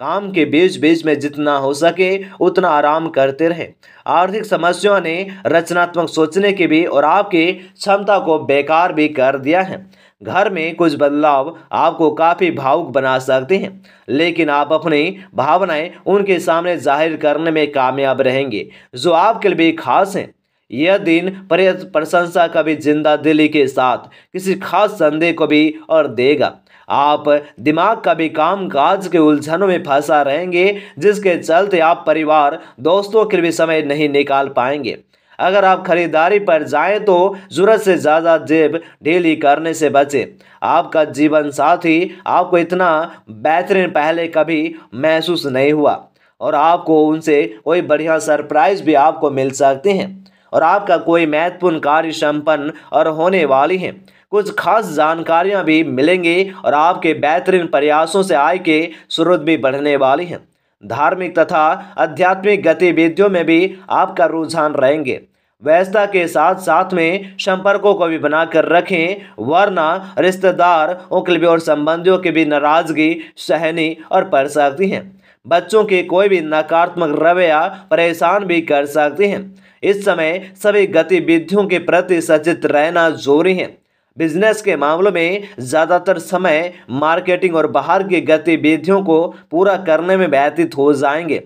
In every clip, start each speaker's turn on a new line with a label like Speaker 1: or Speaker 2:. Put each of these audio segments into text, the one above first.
Speaker 1: काम के बीच बीच में जितना हो सके उतना आराम करते रहें आर्थिक समस्याओं ने रचनात्मक सोचने के भी और आपकी क्षमता को बेकार भी कर दिया है घर में कुछ बदलाव आपको काफ़ी भावुक बना सकते हैं लेकिन आप अपनी भावनाएं उनके सामने जाहिर करने में कामयाब रहेंगे जो आपके लिए खास हैं यह दिन प्रशंसा का भी जिंदा दिली के साथ किसी खास संदेह को भी और देगा आप दिमाग का भी काम काज के उलझनों में फंसा रहेंगे जिसके चलते आप परिवार दोस्तों के भी समय नहीं निकाल पाएंगे अगर आप खरीदारी पर जाएं तो जरूरत से ज़्यादा जेब ढीली करने से बचें आपका जीवन साथी आपको इतना बेहतरीन पहले कभी महसूस नहीं हुआ और आपको उनसे कोई बढ़िया सरप्राइज भी आपको मिल सकते हैं और आपका कोई महत्वपूर्ण कार्य संपन्न और होने वाली है कुछ खास जानकारियाँ भी मिलेंगी और आपके बेहतरीन प्रयासों से आय के स्रोत भी बढ़ने वाली हैं धार्मिक तथा आध्यात्मिक गतिविधियों में भी आपका रुझान रहेंगे व्यस्तता के साथ साथ में संपर्कों को भी बनाकर रखें वरना रिश्तेदार उकलबे और संबंधियों की भी नाराजगी सहनी और पड़ सकती हैं बच्चों के कोई भी नकारात्मक रवैया परेशान भी कर सकते हैं इस समय सभी गतिविधियों के प्रति सचेत रहना जरूरी है बिजनेस के मामलों में ज़्यादातर समय मार्केटिंग और बाहर की गतिविधियों को पूरा करने में व्यतीत हो जाएंगे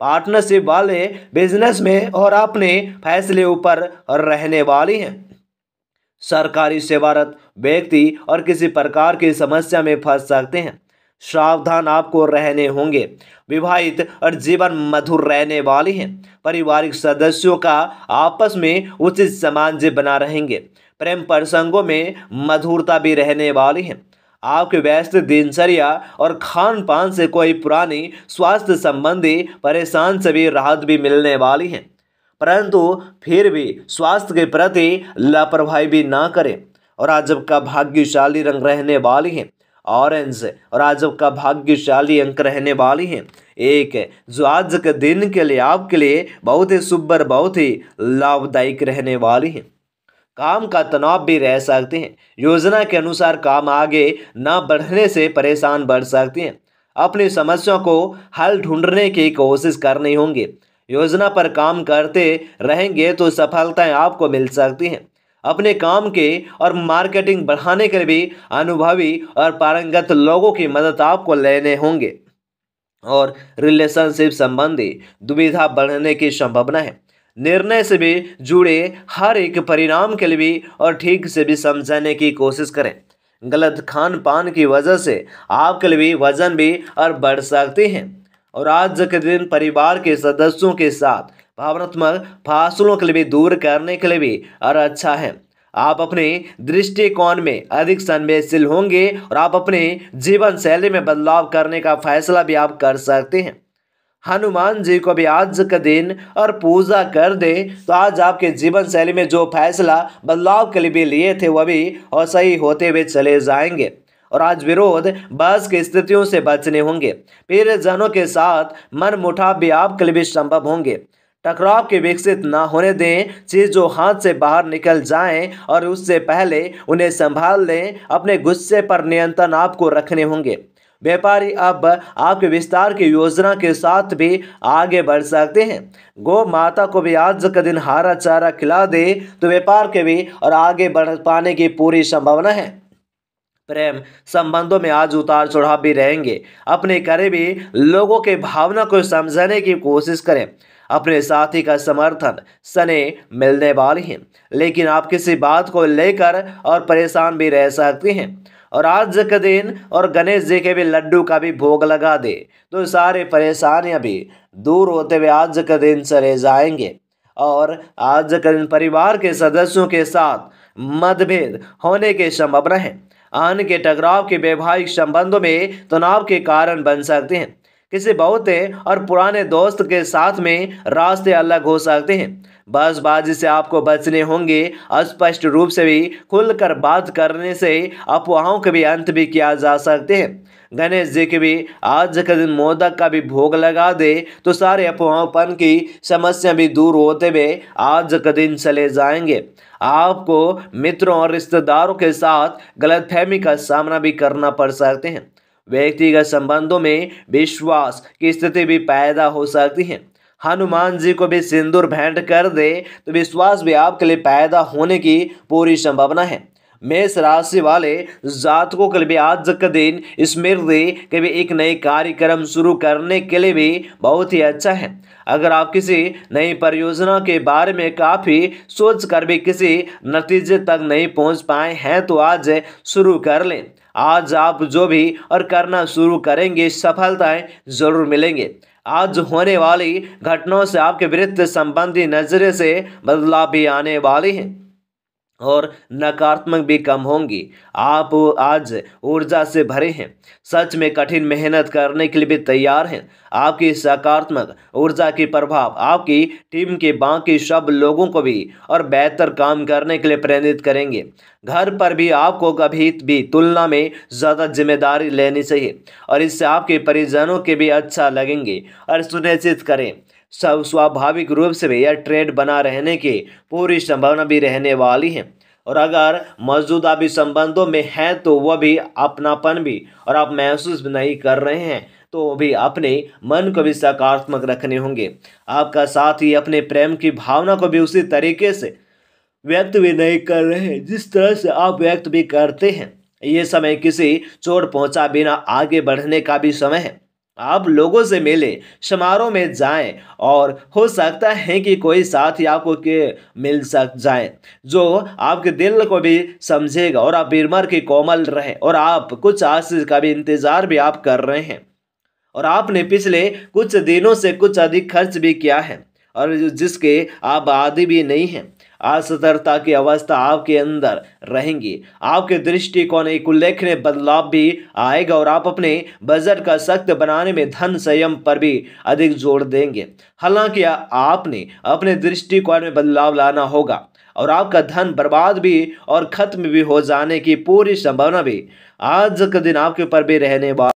Speaker 1: पार्टनरशिप वाले बिजनेस में और अपने फैसले ऊपर रहने वाली हैं सरकारी सेवारत व्यक्ति और किसी प्रकार की समस्या में फंस सकते हैं सावधान आपको रहने होंगे विवाहित और जीवन मधुर रहने वाले हैं पारिवारिक सदस्यों का आपस में उचित सामान्य बना रहेंगे प्रेम प्रसंगों में मधुरता भी रहने वाली है आपके व्यस्त दिनचर्या और खान पान से कोई पुरानी स्वास्थ्य संबंधी परेशान से भी राहत भी मिलने वाली है परंतु फिर भी स्वास्थ्य के प्रति लापरवाही भी ना करें और आज का भाग्यशाली रंग रहने वाली है ऑरेंज और आज का भाग्यशाली अंक रहने वाली हैं एक जो आज के दिन के लिए आपके लिए बहुत ही सुबर बहुत ही लाभदायक रहने वाली हैं काम का तनाव भी रह सकते हैं योजना के अनुसार काम आगे न बढ़ने से परेशान बढ़ सकते हैं अपनी समस्याओं को हल ढूंढने की कोशिश करनी होंगी योजना पर काम करते रहेंगे तो सफलताएं आपको मिल सकती हैं अपने काम के और मार्केटिंग बढ़ाने के भी अनुभवी और पारंगत लोगों की मदद आपको लेने होंगे और रिलेशनशिप संबंधी दुविधा बढ़ने की संभावना है निर्णय से भी जुड़े हर एक परिणाम के लिए भी और ठीक से भी समझाने की कोशिश करें गलत खान पान की वजह से आपके लिए भी वजन भी और बढ़ सकते हैं और आज के दिन परिवार के सदस्यों के साथ भावनात्मक फासलों के लिए भी दूर करने के लिए भी और अच्छा है आप अपने दृष्टिकोण में अधिक संवेदनशील होंगे और आप अपने जीवन शैली में बदलाव करने का फैसला भी आप कर सकते हैं हनुमान जी को भी आज का दिन और पूजा कर दें तो आज आपके जीवन शैली में जो फैसला बदलाव के लिए भी लिए थे वह भी और सही होते हुए चले जाएंगे और आज विरोध बस की स्थितियों से बचने होंगे जनों के साथ मन मुठाव भी आपके लिए भी संभव होंगे टकराव के विकसित ना होने दें चीज़ों हाथ से बाहर निकल जाएं और उससे पहले उन्हें संभाल लें अपने गुस्से पर नियंत्रण आपको रखने होंगे व्यापारी अब आपके विस्तार की योजना के साथ भी आगे बढ़ सकते हैं गौ माता को भी आज का दिन हरा चारा खिला दे तो व्यापार के भी और आगे बढ़ पाने की पूरी संभावना है प्रेम संबंधों में आज उतार चढ़ाव भी रहेंगे अपने करीबी लोगों के भावना को समझने की कोशिश करें अपने साथी का समर्थन सने मिलने वाली हैं लेकिन आप किसी बात को लेकर और परेशान भी रह सकते हैं और आज के दिन और गणेश जी के भी लड्डू का भी भोग लगा दे तो सारे परेशानियाँ भी दूर होते हुए आज के दिन चले जाएंगे और आज के दिन परिवार के सदस्यों के साथ मतभेद होने के संभावना है आन के टकराव के वैवाहिक संबंधों में तनाव के कारण बन सकते हैं किसी बहुते और पुराने दोस्त के साथ में रास्ते अलग हो सकते हैं बहसबाजी से आपको बचने होंगे स्पष्ट रूप से भी खुलकर बात करने से अफवाहों के भी अंत भी किया जा सकते हैं गणेश जी के भी आज के दिन मोदक का भी भोग लगा दे तो सारे अफवाहपन की समस्या भी दूर होते हुए आज के दिन चले जाएंगे आपको मित्रों और रिश्तेदारों के साथ गलतफहमी का सामना भी करना पड़ सकते हैं व्यक्तिगत संबंधों में विश्वास की स्थिति भी पैदा हो सकती है हनुमान जी को भी सिंदूर भेंट कर दे तो विश्वास भी आपके लिए पैदा होने की पूरी संभावना है मेष राशि वाले जातकों के लिए भी आज का दिन स्मृति के भी एक नए कार्यक्रम शुरू करने के लिए भी बहुत ही अच्छा है अगर आप किसी नई परियोजना के बारे में काफ़ी सोच कर भी किसी नतीजे तक नहीं पहुंच पाए हैं तो आज शुरू कर लें आज आप जो भी और करना शुरू करेंगे सफलताएं ज़रूर मिलेंगे आज होने वाली घटनाओं से आपके वृत्त संबंधी नजरे से बदलाव भी आने वाले हैं और नकारात्मक भी कम होंगी आप आज ऊर्जा से भरे हैं सच में कठिन मेहनत करने के लिए भी तैयार हैं आपकी सकारात्मक ऊर्जा के प्रभाव आपकी टीम के बाकी सब लोगों को भी और बेहतर काम करने के लिए प्रेरित करेंगे घर पर भी आपको कभी भी तुलना में ज़्यादा जिम्मेदारी लेनी चाहिए और इससे आपके परिजनों के भी अच्छा लगेंगे और सुनिश्चित करें सब स्वाभाविक रूप से भी यह ट्रेंड बना रहने की पूरी संभावना भी रहने वाली है और अगर मौजूदा भी संबंधों में हैं तो वह भी अपनापन भी और आप महसूस नहीं कर रहे हैं तो भी अपने मन को भी सकारात्मक रखने होंगे आपका साथ ही अपने प्रेम की भावना को भी उसी तरीके से व्यक्त भी नहीं कर रहे हैं जिस तरह से आप व्यक्त भी करते हैं ये समय किसी चोट पहुंचा बिना आगे बढ़ने का भी समय है आप लोगों से मिलें समारोह में जाएं और हो सकता है कि कोई साथी आपको के मिल सक जाए जो आपके दिल को भी समझेगा और आप बीमार के कोमल रहें और आप कुछ आशीष का भी इंतज़ार भी आप कर रहे हैं और आपने पिछले कुछ दिनों से कुछ अधिक खर्च भी किया है और जिसके आप आदि भी नहीं हैं असतर्कता की अवस्था आपके अंदर रहेंगी आपके दृष्टिकोण एक उल्लेखनीय बदलाव भी आएगा और आप अपने बजट का सख्त बनाने में धन संयम पर भी अधिक जोर देंगे हालांकि आपने अपने दृष्टिकोण में बदलाव लाना होगा और आपका धन बर्बाद भी और खत्म भी हो जाने की पूरी संभावना भी आज का दिन आपके ऊपर भी रहने वाला